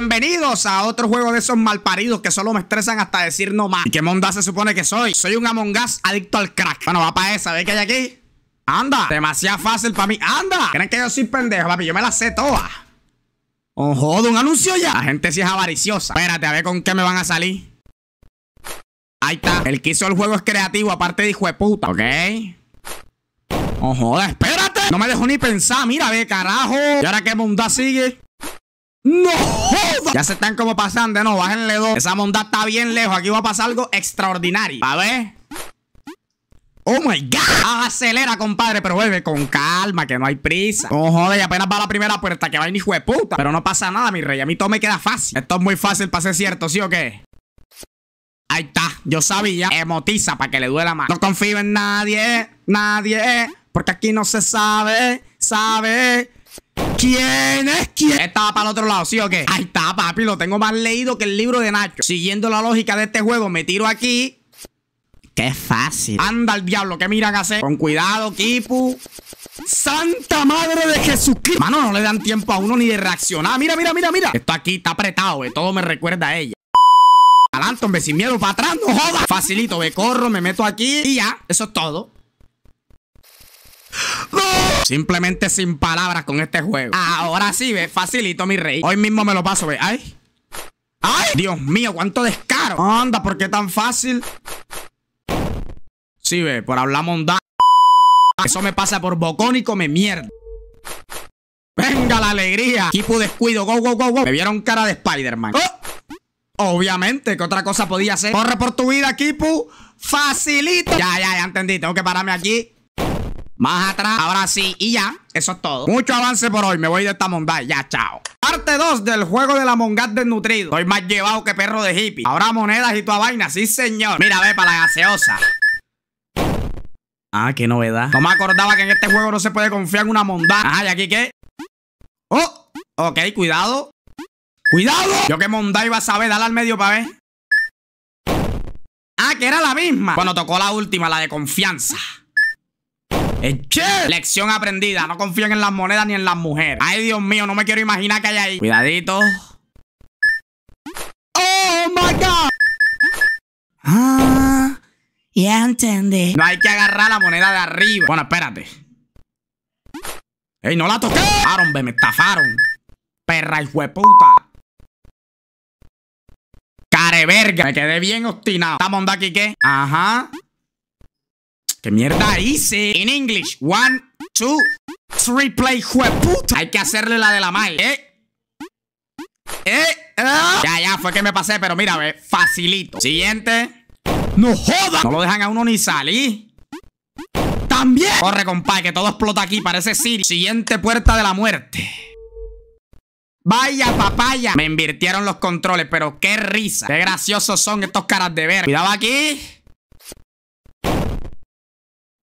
Bienvenidos a otro juego de esos malparidos que solo me estresan hasta decir no más. ¿Y qué monda se supone que soy? Soy un Among Us adicto al crack. Bueno, va para esa, ¿ves qué hay aquí? Anda, demasiado fácil para mí. ¡Anda! ¿Creen que yo soy pendejo, papi? Yo me la sé toda. ¡Oh, joder, un anuncio ya! La gente sí es avariciosa. Espérate, a ver con qué me van a salir. Ahí está. El que hizo el juego es creativo, aparte de hijo de puta. Ok. ¡Oh, espérate! No me dejó ni pensar. Mira, ve, carajo. ¿Y ahora qué monda sigue? ¡No! Ya se están como pasando, ¿eh? no, bájenle dos. Esa bondad está bien lejos. Aquí va a pasar algo extraordinario. A ver. Oh my god. Ah, acelera, compadre, pero vuelve con calma, que no hay prisa. Oh joder, y apenas va la primera puerta, que va a hijo de puta. Pero no pasa nada, mi rey. A mí todo me queda fácil. Esto es muy fácil para ser cierto, ¿sí o qué? Ahí está, yo sabía. Emotiza para que le duela más. No confío en nadie, nadie, porque aquí no se sabe, sabe. ¿Quién es quién? Estaba para el otro lado, ¿sí o qué? Ahí está, papi, lo tengo más leído que el libro de Nacho. Siguiendo la lógica de este juego, me tiro aquí. ¡Qué fácil! Anda al diablo, ¿qué miran a hacer? Con cuidado, Kipu. ¡Santa madre de Jesucristo! Mano, no le dan tiempo a uno ni de reaccionar. Mira, mira, mira, mira. Esto aquí está apretado, eh. Todo me recuerda a ella. Adelante, hombre, sin miedo para atrás, no jodas. Facilito, me corro, me meto aquí y ya. Eso es todo. Simplemente sin palabras con este juego. Ahora sí, ve, facilito, mi rey. Hoy mismo me lo paso, ve. ¡Ay! ¡Ay! Dios mío, cuánto descaro. Anda, ¿por qué tan fácil? Sí, ve, por hablar mondá. Eso me pasa por bocón y come mierda. Venga la alegría. kipu descuido. Go, go, go, go. Me vieron cara de Spider-Man. Oh. Obviamente, ¿qué otra cosa podía hacer? Corre por tu vida, Kipu. Facilito. Ya, ya, ya entendí. Tengo que pararme aquí más atrás, ahora sí, y ya, eso es todo. Mucho avance por hoy, me voy de esta monda ya, chao. Parte 2 del juego de la mongad desnutrido. Soy más llevado que perro de hippie. Ahora monedas y tu vaina, sí señor. Mira, ve para la gaseosa. Ah, qué novedad. No me acordaba que en este juego no se puede confiar en una monda Ajá, ¿y aquí qué? ¡Oh! Ok, cuidado. ¡Cuidado! Yo qué monda iba a saber, dale al medio para ver. Ah, que era la misma. Bueno, tocó la última, la de confianza. Lección aprendida. No confíen en las monedas ni en las mujeres. Ay, Dios mío, no me quiero imaginar que hay ahí. Cuidadito. ¡Oh, my God! Ah, ya entendí. No hay que agarrar la moneda de arriba. Bueno, espérate. ¡Ey, no la toqué! bebé! me estafaron! ¡Perra y ¡Care ¡Careverga! Me quedé bien obstinado. ¿Estamos aquí qué? Ajá. ¿Qué mierda hice? In English. One, two, three, play, puta Hay que hacerle la de la mal eh, ¿Eh? ¿Eh? Ya, ya, fue que me pasé, pero mira, ve. Facilito. Siguiente. ¡No joda! No lo dejan a uno ni salir. ¡También! Corre, compadre, que todo explota aquí. Parece Siri. Siguiente puerta de la muerte. Vaya papaya. Me invirtieron los controles, pero qué risa. Qué graciosos son estos caras de ver. Cuidado aquí.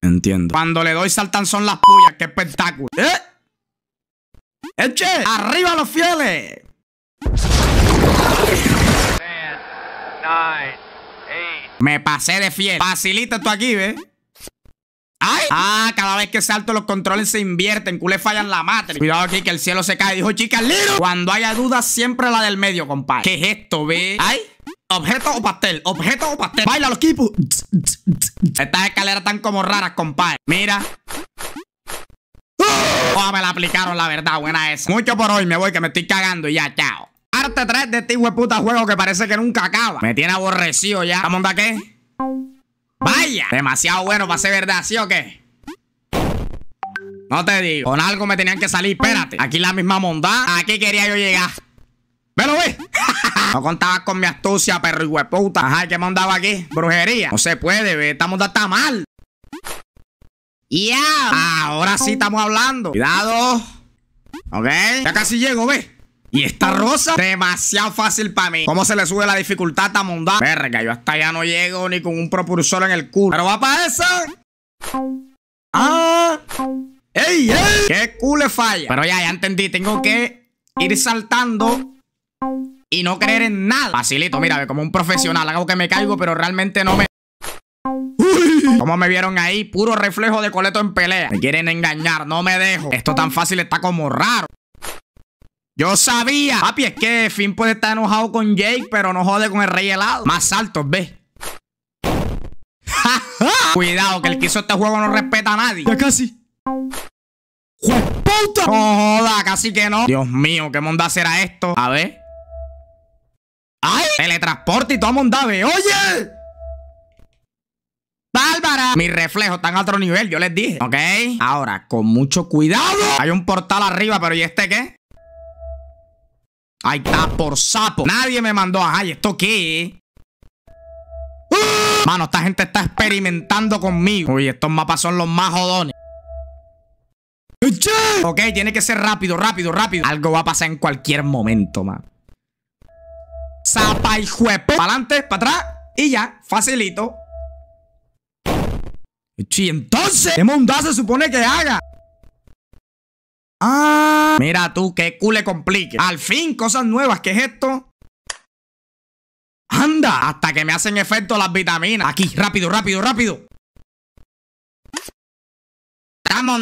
Entiendo. Cuando le doy saltan son las puyas, qué espectáculo. ¿Eh? ¡Eche! ¡Arriba los fieles! Me pasé de fiel. Facilita esto aquí, ¿ves? ¡Ay! Ah, cada vez que salto los controles se invierten. Cule fallan la matriz. Cuidado aquí que el cielo se cae. Dijo, chicas, Liro. Cuando haya dudas, siempre la del medio, compadre. ¿Qué es esto, ve? ¡Ay! Objeto o pastel, objeto o pastel. Baila los kipu. Estas escaleras están como raras, compadre. Mira. me la aplicaron, la verdad, buena esa. Mucho por hoy, me voy que me estoy cagando y ya, chao. Arte 3 de este hijo juego que parece que nunca acaba. Me tiene aborrecido ya. ¿Estamos de qué? Vaya, demasiado bueno para ser verdad, ¿sí o qué? No te digo, con algo me tenían que salir, espérate. Aquí la misma monda aquí quería yo llegar. Pero ve! No contabas con mi astucia, perro y hueputa. Ajá, ¿qué mandaba aquí? Brujería. No se puede, ve. Esta monda está mal. Ya. Ahora sí estamos hablando. Cuidado. Ok. Ya casi llego, ve. Y esta rosa, demasiado fácil para mí. ¿Cómo se le sube la dificultad a esta mundada? Verga, yo hasta ya no llego ni con un propulsor en el culo. Pero va para esa. ¡Ah! ¡Ey, ey! ¡Qué culo falla! Pero ya, ya entendí. Tengo que ir saltando y no creer en nada. Facilito, mira, como un profesional. Hago que me caigo, pero realmente no me... como me vieron ahí? Puro reflejo de coleto en pelea. Me quieren engañar, no me dejo. Esto tan fácil está como raro. Yo sabía. Papi, es que Finn puede estar enojado con Jake, pero no jode con el rey helado. Más altos, ve. Cuidado, que el que hizo este juego no respeta a nadie. Ya casi. puta! No joda, casi que no. Dios mío, ¿qué monda será esto? A ver. ¡Ay! Teletransporte y todo Dave ¡Oye! ¡Bárbara! Mis reflejos están a otro nivel, yo les dije. ¿Ok? Ahora, con mucho cuidado. Hay un portal arriba, pero ¿y este qué? Ahí está, por sapo. Nadie me mandó. Ay, esto qué? Uh, mano, esta gente está experimentando conmigo. Uy, estos mapas son los más jodones. Ok, tiene que ser rápido, rápido, rápido. Algo va a pasar en cualquier momento, man. Sapa y Para adelante, para atrás. Y ya, facilito. Y entonces, ¿qué mundo se supone que haga? Ah, mira tú, qué cule complique. Al fin, cosas nuevas, ¿qué es esto? Anda, hasta que me hacen efecto las vitaminas. Aquí, rápido, rápido, rápido.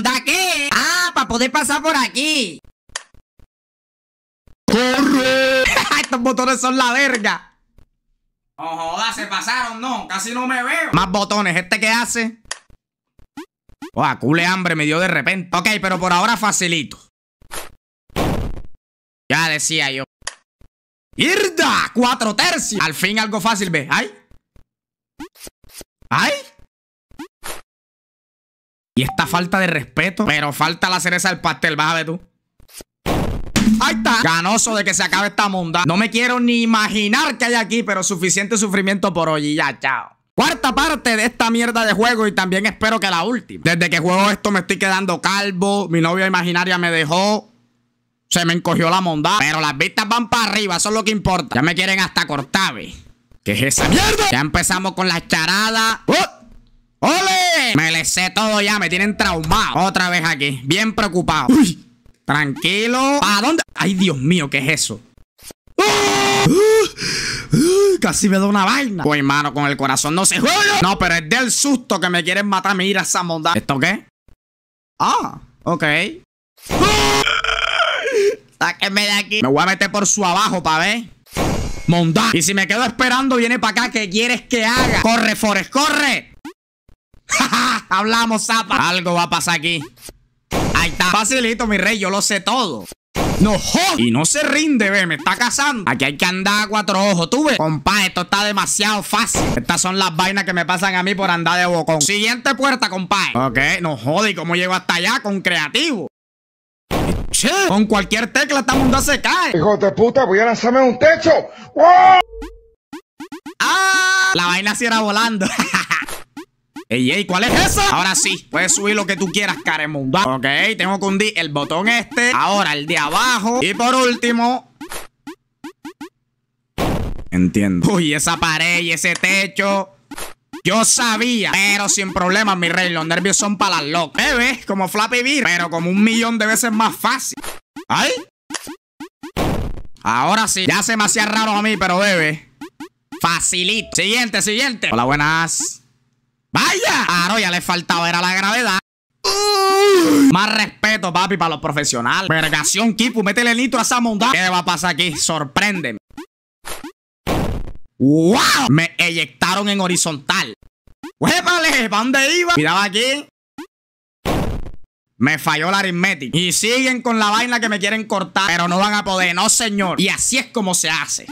¿La qué? Ah, para poder pasar por aquí. botones son la verga. O joda, se pasaron, no. Casi no me veo. Más botones. ¿Este qué hace? Oh, cule hambre me dio de repente. Ok, pero por ahora facilito. Ya decía yo. ¡Irda! ¡Cuatro tercios! Al fin algo fácil, ve. ¡Ay! ¡Ay! Y esta falta de respeto. Pero falta la cereza del pastel, vas a ver tú. Ahí está. Ganoso de que se acabe esta monda. No me quiero ni imaginar que hay aquí, pero suficiente sufrimiento por hoy y ya, chao. Cuarta parte de esta mierda de juego y también espero que la última. Desde que juego esto me estoy quedando calvo, mi novia imaginaria me dejó, se me encogió la mondada. Pero las vistas van para arriba, eso es lo que importa. Ya me quieren hasta cortar, ¿Qué es esa mierda? Ya empezamos con la charada ¡Oh! ¡Ole! Me les sé todo ya, me tienen traumado. Otra vez aquí, bien preocupado. ¡Uy! Tranquilo. ¿A dónde? Ay, Dios mío, ¿qué es eso? Casi me da una vaina. Pues, hermano, con el corazón no se juega. No, pero es del susto que me quieren matar. Mira esa monda. ¿Esto qué? Ah, ok. Sáqueme de aquí. Me voy a meter por su abajo para ver. ¡Monta! Y si me quedo esperando, viene para acá. ¿Qué quieres que haga? Corre, Forest, corre. Hablamos, zapa. Algo va a pasar aquí. Facilito, mi rey, yo lo sé todo. No jode Y no se rinde, ve, me está cazando. Aquí hay que andar a cuatro ojos, tú ve Compa, esto está demasiado fácil. Estas son las vainas que me pasan a mí por andar de bocón. Siguiente puerta, compa. Ok, no jode. ¿Y cómo llego hasta allá con creativo? Che, con cualquier tecla esta mundo se cae. Hijo de puta, voy a lanzarme un techo. Ah, la vaina se era volando. Ey, ey, ¿cuál es esa? Ahora sí, puedes subir lo que tú quieras, caremunda. Ok, tengo que hundir el botón este. Ahora el de abajo. Y por último, Entiendo. Uy, esa pared y ese techo. Yo sabía, pero sin problemas, mi rey. Los nervios son para las locas. Bebé, como Flappy Bird, pero como un millón de veces más fácil. ¡Ay! Ahora sí, ya se me hacía raro a mí, pero bebé. Facilito. Siguiente, siguiente. Hola, buenas. ¡Vaya! Ahora ya le faltaba, era la gravedad. Más respeto, papi, para los profesionales. Vergación, Kipu, métele nitro a esa monda. ¿Qué va a pasar aquí? Sorpréndeme. ¡Wow! Me eyectaron en horizontal. ¡Huépale! ¿Para dónde iba? Miraba aquí. Me falló la aritmética. Y siguen con la vaina que me quieren cortar, pero no van a poder, no señor. Y así es como se hace.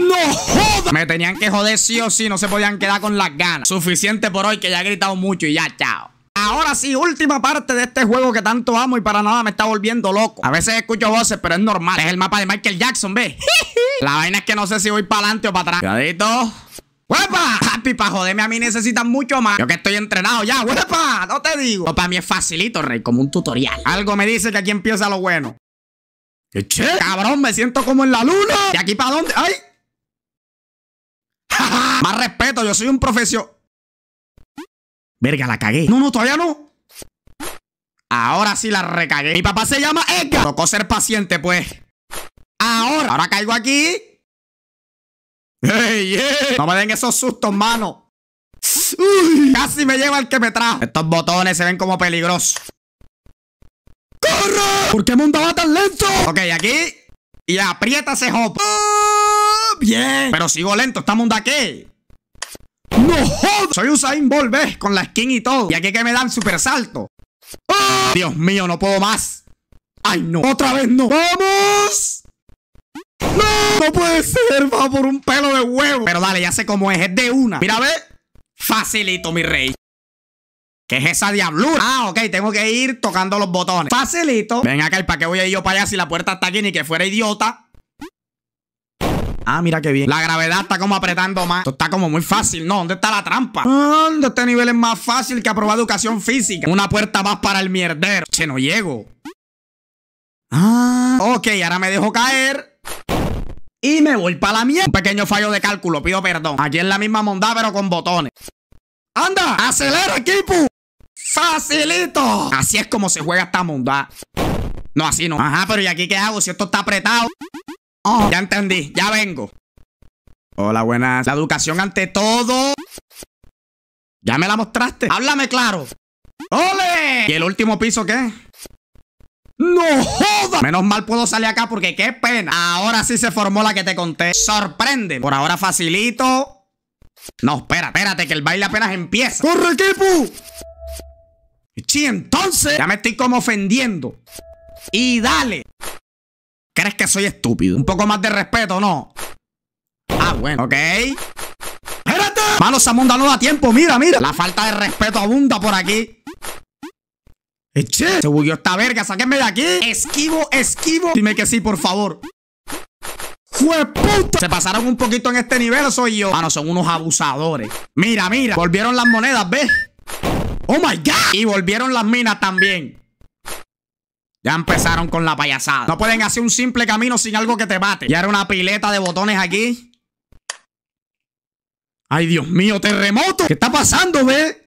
¡No joda! Me tenían que joder sí o sí, no se podían quedar con las ganas. Suficiente por hoy que ya he gritado mucho y ya, chao. Ahora sí, última parte de este juego que tanto amo y para nada me está volviendo loco. A veces escucho voces, pero es normal. Es el mapa de Michael Jackson, ve. La vaina es que no sé si voy para adelante o para atrás. Cuidadito. ¡Huepa! Papi, para joderme a mí necesitan mucho más. Yo que estoy entrenado ya, huepa, no te digo. No, para mí es facilito, rey, como un tutorial. Algo me dice que aquí empieza lo bueno. ¿Qué? Cabrón, me siento como en la luna. ¿De aquí para dónde? ¡Ay! Más respeto, yo soy un profesor. Verga, la cagué. No, no, todavía no. Ahora sí la recagué. Mi papá se llama Eka. Tocó ser paciente, pues. Ahora, ahora caigo aquí. ey! No me den esos sustos, mano. Uy, casi me lleva el que me trajo. Estos botones se ven como peligrosos. ¡Corre! ¿Por qué me andaba tan lento? Ok, aquí. Y aprieta ese hop bien. Pero sigo lento, estamos de aquí ¡No jodas! Soy Usain Bolt, Con la skin y todo. Y aquí que me dan super salto. Ah. Dios mío, no puedo más. ¡Ay, no! ¡Otra vez no! ¡Vamos! ¡No! ¡No puede ser! ¡Va por un pelo de huevo! Pero dale, ya sé cómo es. Es de una. Mira, ve. Facilito, mi rey. ¿Qué es esa diablura? Ah, ok, tengo que ir tocando los botones. Facilito. Ven acá, ¿y para qué voy a ir yo para allá si la puerta está aquí ni que fuera idiota? Ah, mira qué bien. La gravedad está como apretando más. Esto está como muy fácil, ¿no? ¿Dónde está la trampa? Ah, ¿Dónde este nivel es más fácil que aprobar educación física? Una puerta más para el mierdero. Che, no llego. Ah, ok, ahora me dejo caer. Y me voy para la mierda. Un pequeño fallo de cálculo, pido perdón. Aquí es la misma mondá, pero con botones. ¡Anda! ¡Acelera, equipo! ¡Facilito! Así es como se juega esta mondá. No, así no. Ajá, pero ¿y aquí qué hago si esto está apretado? Oh. Ya entendí, ya vengo. Hola, buenas. La educación ante todo. Ya me la mostraste. Háblame claro. ¡Ole! ¿Y el último piso qué? ¡No joda! Menos mal puedo salir acá porque qué pena. Ahora sí se formó la que te conté. Sorprende. Por ahora facilito. No, espera, espérate, que el baile apenas empieza. ¡Corre, equipo! Sí, entonces. Ya me estoy como ofendiendo. Y dale crees que soy estúpido? Un poco más de respeto, ¿no? Ah, bueno, ok. ¡Espérate! Mano, Samunda no da tiempo, mira, mira. La falta de respeto abunda por aquí. Eche, se bugueó esta verga, sáquenme de aquí. Esquivo, esquivo. Dime que sí, por favor. puta! Se pasaron un poquito en este nivel, soy yo. Mano, son unos abusadores. Mira, mira. Volvieron las monedas, ¿ves? ¡Oh, my God! Y volvieron las minas también. Ya empezaron con la payasada. No pueden hacer un simple camino sin algo que te mate. Y ahora una pileta de botones aquí. ¡Ay, Dios mío! ¡Terremoto! ¿Qué está pasando, ve?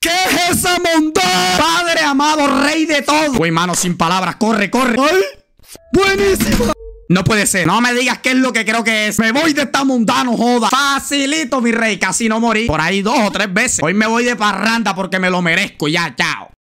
¿Qué es esa montaña? Padre amado, rey de todo. Uy, mano, sin palabras. Corre, corre. ¡Ay! No puede ser. No me digas qué es lo que creo que es. Me voy de esta no joda. Facilito, mi rey. Casi no morí. Por ahí dos o tres veces. Hoy me voy de parranda porque me lo merezco. Ya, chao.